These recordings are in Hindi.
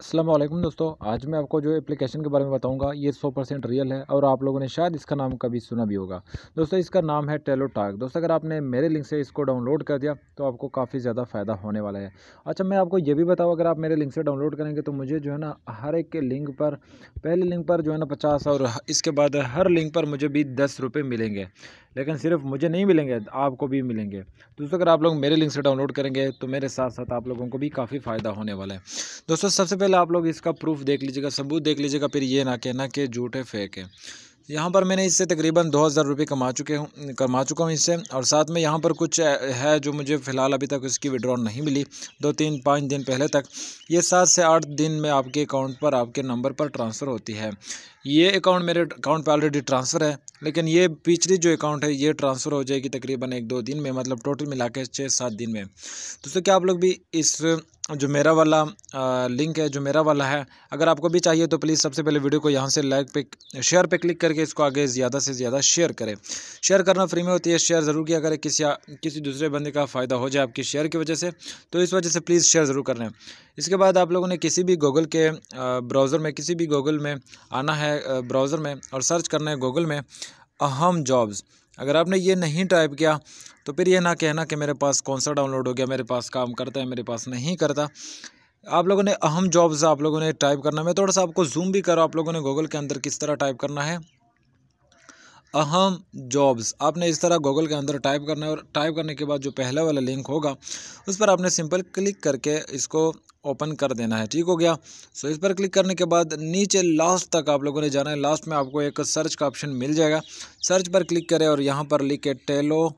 असलम दोस्तों आज मैं आपको जो एप्लीकेशन के बारे में बताऊंगा ये 100 परसेंट रियल है और आप लोगों ने शायद इसका नाम कभी सुना भी होगा दोस्तों इसका नाम है टेलो टाक दोस्तों अगर आपने मेरे लिंक से इसको डाउनलोड कर दिया तो आपको काफ़ी ज़्यादा फ़ायदा होने वाला है अच्छा मैं आपको ये भी बताऊँ अगर आप मेरे लिंक से डाउनलोड करेंगे तो मुझे जो है ना हर एक के लिंक पर पहले लिंक पर जो है ना पचास और इसके बाद हर लिंक पर मुझे भी दस मिलेंगे लेकिन सिर्फ मुझे नहीं मिलेंगे आपको भी मिलेंगे दोस्तों अगर आप लोग मेरे लिंक से डाउनलोड करेंगे तो मेरे साथ साथ आप लोगों को भी काफ़ी फ़ायदा होने वाला है दोस्तों सबसे पहले आप लोग इसका प्रूफ देख लीजिएगा सबूत देख लीजिएगा फिर ये ना कहना कि झूठ है फेक है यहाँ पर मैंने इससे तकरीबन दो हज़ार रुपये कमा चुके हूँ कमा चुका हूँ इससे और साथ में यहाँ पर कुछ है जो मुझे फ़िलहाल अभी तक इसकी विड्रॉ नहीं मिली दो तीन पाँच दिन पहले तक ये सात से आठ दिन में आपके अकाउंट पर आपके नंबर पर ट्रांसफ़र होती है ये अकाउंट मेरे अकाउंट पे ऑलरेडी ट्रांसफ़र है लेकिन ये पिछली जो अकाउंट है ये ट्रांसफ़र हो जाएगी तकरीबन एक दो दिन में मतलब टोटल मिला के छः सात दिन में दोस्तों क्या आप लोग भी इस जो मेरा वाला लिंक है जो मेरा वाला है अगर आपको भी चाहिए तो प्लीज़ सबसे पहले वीडियो को यहाँ से लाइक पे शेयर पे क्लिक करके इसको आगे ज़्यादा से ज़्यादा शेयर करें शेयर करना फ्री में होती है शेयर ज़रूर किया करें किसी किसी दूसरे बंदे का फ़ायदा हो जाए आपकी शेयर की वजह से तो इस वजह से प्लीज़ शेयर ज़रूर कर इसके बाद आप लोगों ने किसी भी गूगल के ब्राउज़र में किसी भी गूगल में आना है है ब्राउज़र में और सर्च करना है गूगल में अहम जॉब्स अगर आपने ये नहीं टाइप किया तो फिर ये ना कहना कि मेरे पास कौन सा डाउनलोड हो गया मेरे पास काम करता है मेरे पास नहीं करता आप लोगों ने अहम जॉब्स आप लोगों ने टाइप करना मैं थोड़ा सा आपको जूम भी करो आप लोगों ने गूगल के अंदर किस तरह टाइप करना है अहम जॉब्स आपने इस तरह गूगल के अंदर टाइप करना है और टाइप करने के बाद जो पहला वाला लिंक होगा उस पर आपने सिंपल क्लिक करके इसको ओपन कर देना है ठीक हो गया सो इस पर क्लिक करने के बाद नीचे लास्ट तक आप लोगों ने जाना है लास्ट में आपको एक सर्च का ऑप्शन मिल जाएगा सर्च पर क्लिक करें और यहाँ पर लिखे टेलो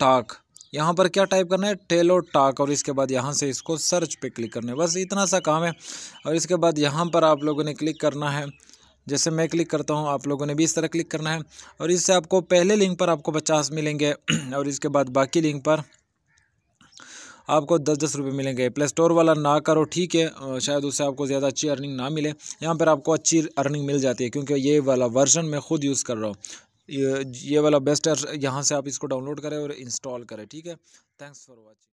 टाक यहाँ पर क्या टाइप करना है टेलो टाक और इसके बाद यहाँ से इसको सर्च पे क्लिक करना है बस इतना सा काम है और इसके बाद यहाँ पर आप लोगों ने क्लिक करना है जैसे मैं क्लिक करता हूँ आप लोगों ने भी इस तरह क्लिक करना है और इससे आपको पहले लिंक पर आपको पचास मिलेंगे और इसके बाद बाकी लिंक पर आपको दस दस रुपये मिलेंगे प्ले स्टोर वाला ना करो ठीक है शायद उससे आपको ज़्यादा अच्छी अर्निंग ना मिले यहाँ पर आपको अच्छी अर्निंग मिल जाती है क्योंकि ये वाला वर्जन मैं खुद यूज़ कर रहा हूँ ये, ये वाला बेस्ट है यहाँ से आप इसको डाउनलोड करें और इंस्टॉल करें ठीक है थैंक्स फॉर वॉचिंग